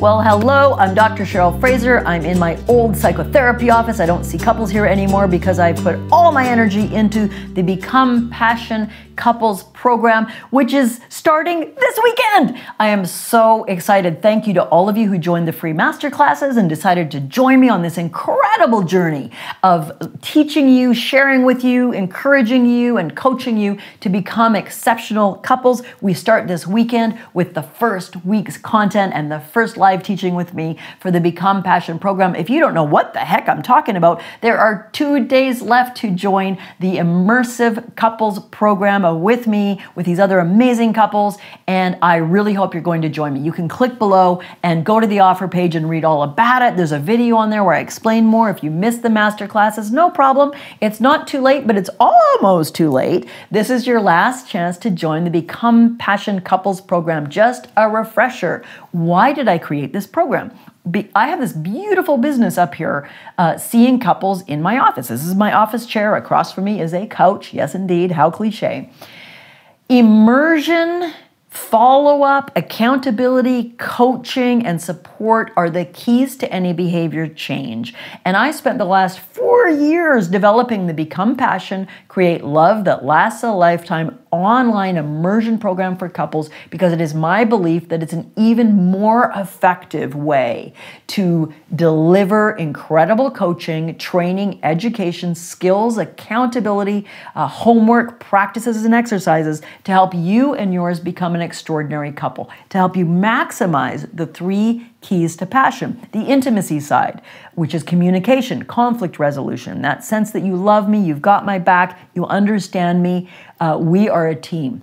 Well, hello, I'm Dr. Cheryl Fraser. I'm in my old psychotherapy office. I don't see couples here anymore because I put all my energy into the Become Passion Couples program, which is starting this weekend. I am so excited. Thank you to all of you who joined the free masterclasses and decided to join me on this incredible journey of teaching you, sharing with you, encouraging you, and coaching you to become exceptional couples. We start this weekend with the first week's content and the first live live teaching with me for the Become Passion program. If you don't know what the heck I'm talking about, there are two days left to join the immersive couples program uh, with me, with these other amazing couples. And I really hope you're going to join me. You can click below and go to the offer page and read all about it. There's a video on there where I explain more. If you missed the master classes, no problem. It's not too late, but it's almost too late. This is your last chance to join the Become Passion Couples program. Just a refresher. Why did I create create this program. Be I have this beautiful business up here uh, seeing couples in my office. This is my office chair. Across from me is a couch. Yes, indeed. How cliche. Immersion Follow up, accountability, coaching, and support are the keys to any behavior change. And I spent the last four years developing the Become Passion, Create Love That Lasts a Lifetime online immersion program for couples because it is my belief that it's an even more effective way to deliver incredible coaching, training, education, skills, accountability, uh, homework, practices, and exercises to help you and yours become an extraordinary couple, to help you maximize the three keys to passion, the intimacy side, which is communication, conflict resolution, that sense that you love me, you've got my back, you understand me. Uh, we are a team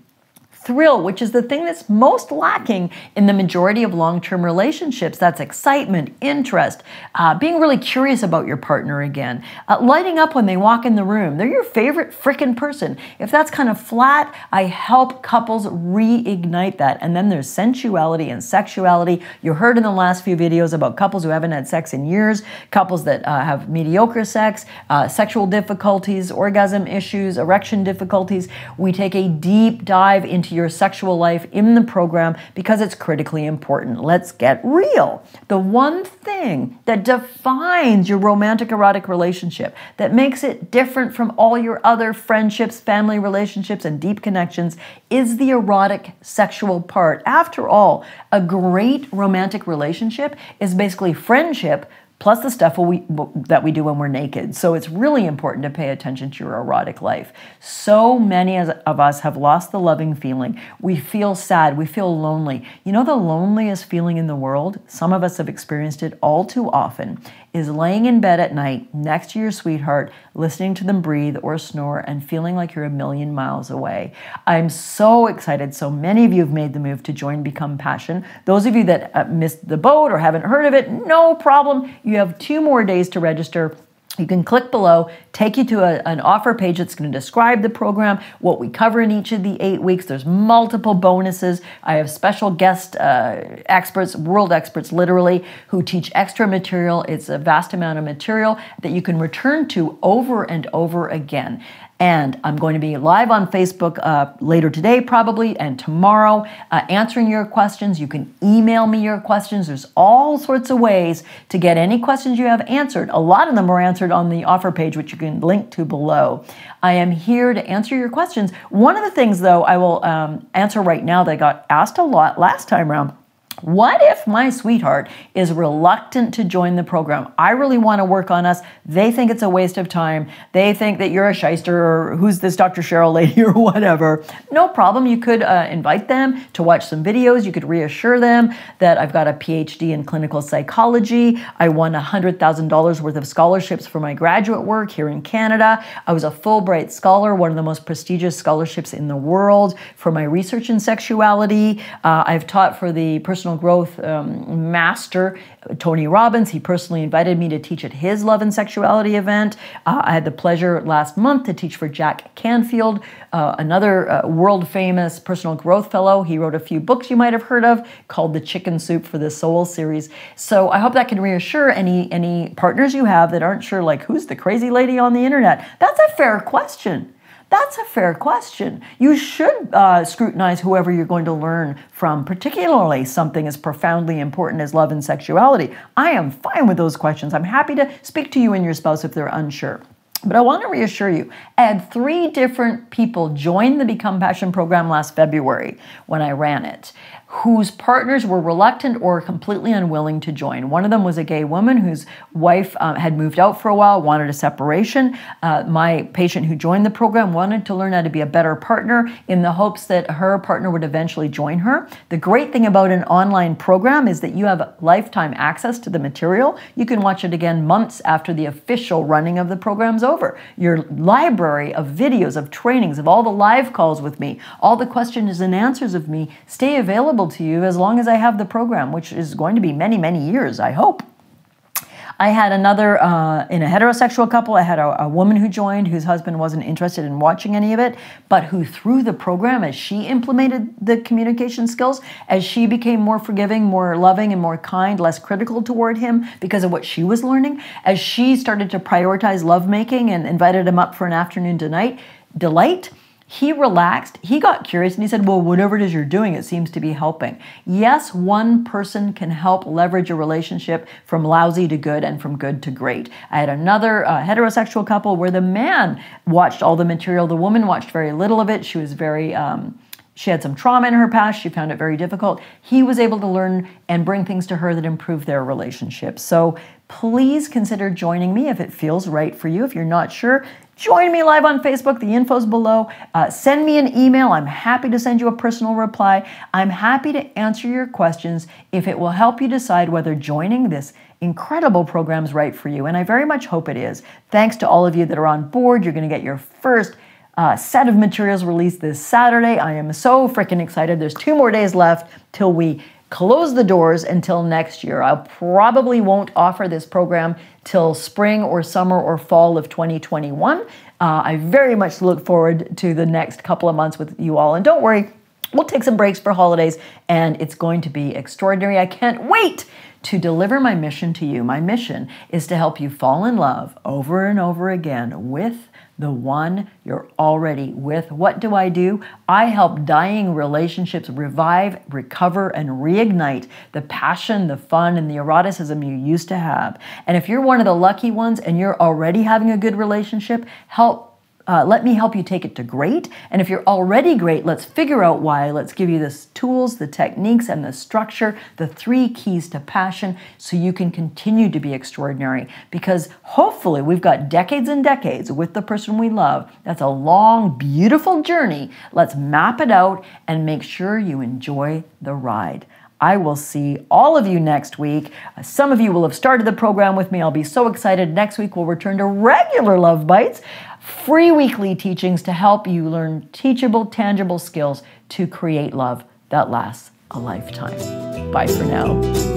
thrill, which is the thing that's most lacking in the majority of long term relationships. That's excitement, interest, uh, being really curious about your partner again, uh, lighting up when they walk in the room. They're your favorite freaking person. If that's kind of flat, I help couples reignite that. And then there's sensuality and sexuality. You heard in the last few videos about couples who haven't had sex in years, couples that uh, have mediocre sex, uh, sexual difficulties, orgasm issues, erection difficulties. We take a deep dive into your sexual life in the program because it's critically important. Let's get real. The one thing that defines your romantic erotic relationship, that makes it different from all your other friendships, family relationships, and deep connections, is the erotic sexual part. After all, a great romantic relationship is basically friendship plus the stuff we, that we do when we're naked. So it's really important to pay attention to your erotic life. So many of us have lost the loving feeling. We feel sad, we feel lonely. You know, the loneliest feeling in the world, some of us have experienced it all too often, is laying in bed at night next to your sweetheart, listening to them breathe or snore, and feeling like you're a million miles away. I'm so excited. So many of you have made the move to join Become Passion. Those of you that uh, missed the boat or haven't heard of it, no problem you have two more days to register. You can click below, take you to a, an offer page that's going to describe the program, what we cover in each of the eight weeks. There's multiple bonuses. I have special guest uh, experts, world experts literally, who teach extra material. It's a vast amount of material that you can return to over and over again. And I'm going to be live on Facebook uh, later today, probably, and tomorrow, uh, answering your questions. You can email me your questions. There's all sorts of ways to get any questions you have answered. A lot of them are answered on the offer page, which you can link to below. I am here to answer your questions. One of the things, though, I will um, answer right now that I got asked a lot last time around what if my sweetheart is reluctant to join the program? I really want to work on us. They think it's a waste of time. They think that you're a shyster or who's this Dr. Cheryl lady or whatever. No problem. You could uh, invite them to watch some videos. You could reassure them that I've got a PhD in clinical psychology. I won $100,000 worth of scholarships for my graduate work here in Canada. I was a Fulbright scholar, one of the most prestigious scholarships in the world for my research in sexuality. Uh, I've taught for the personal personal growth um, master, Tony Robbins. He personally invited me to teach at his Love and Sexuality event. Uh, I had the pleasure last month to teach for Jack Canfield, uh, another uh, world famous personal growth fellow. He wrote a few books you might have heard of called The Chicken Soup for the Soul series. So I hope that can reassure any any partners you have that aren't sure like who's the crazy lady on the internet. That's a fair question. That's a fair question. You should uh, scrutinize whoever you're going to learn from, particularly something as profoundly important as love and sexuality. I am fine with those questions. I'm happy to speak to you and your spouse if they're unsure. But I want to reassure you, I had three different people join the Become Passion program last February when I ran it whose partners were reluctant or completely unwilling to join. One of them was a gay woman whose wife um, had moved out for a while, wanted a separation. Uh, my patient who joined the program wanted to learn how to be a better partner in the hopes that her partner would eventually join her. The great thing about an online program is that you have lifetime access to the material. You can watch it again months after the official running of the program's over. Your library of videos, of trainings, of all the live calls with me, all the questions and answers of me stay available available to you as long as I have the program, which is going to be many, many years, I hope. I had another uh, in a heterosexual couple. I had a, a, woman who joined whose husband wasn't interested in watching any of it, but who through the program, as she implemented the communication skills, as she became more forgiving, more loving, and more kind, less critical toward him because of what she was learning, as she started to prioritize lovemaking and invited him up for an afternoon delight, delight he relaxed, he got curious, and he said, Well, whatever it is you're doing, it seems to be helping. Yes, one person can help leverage a relationship from lousy to good and from good to great. I had another uh, heterosexual couple where the man watched all the material, the woman watched very little of it. She was very, um, she had some trauma in her past. She found it very difficult. He was able to learn and bring things to her that improved their relationship. So please consider joining me if it feels right for you. If you're not sure, join me live on Facebook. The info's below. Uh, send me an email. I'm happy to send you a personal reply. I'm happy to answer your questions if it will help you decide whether joining this incredible program is right for you. And I very much hope it is. Thanks to all of you that are on board. You're going to get your first uh, set of materials released this Saturday. I am so freaking excited. There's two more days left till we close the doors until next year. I probably won't offer this program till spring or summer or fall of 2021. Uh, I very much look forward to the next couple of months with you all. And don't worry, we'll take some breaks for holidays, and it's going to be extraordinary. I can't wait to deliver my mission to you. My mission is to help you fall in love over and over again with the one you're already with. What do I do? I help dying relationships revive, recover, and reignite the passion, the fun, and the eroticism you used to have. And if you're one of the lucky ones and you're already having a good relationship, help uh, let me help you take it to great. And if you're already great, let's figure out why. Let's give you the tools, the techniques, and the structure, the three keys to passion, so you can continue to be extraordinary. Because hopefully, we've got decades and decades with the person we love. That's a long, beautiful journey. Let's map it out and make sure you enjoy the ride. I will see all of you next week. Uh, some of you will have started the program with me. I'll be so excited. Next week, we'll return to regular Love Bites free weekly teachings to help you learn teachable, tangible skills to create love that lasts a lifetime. Bye for now.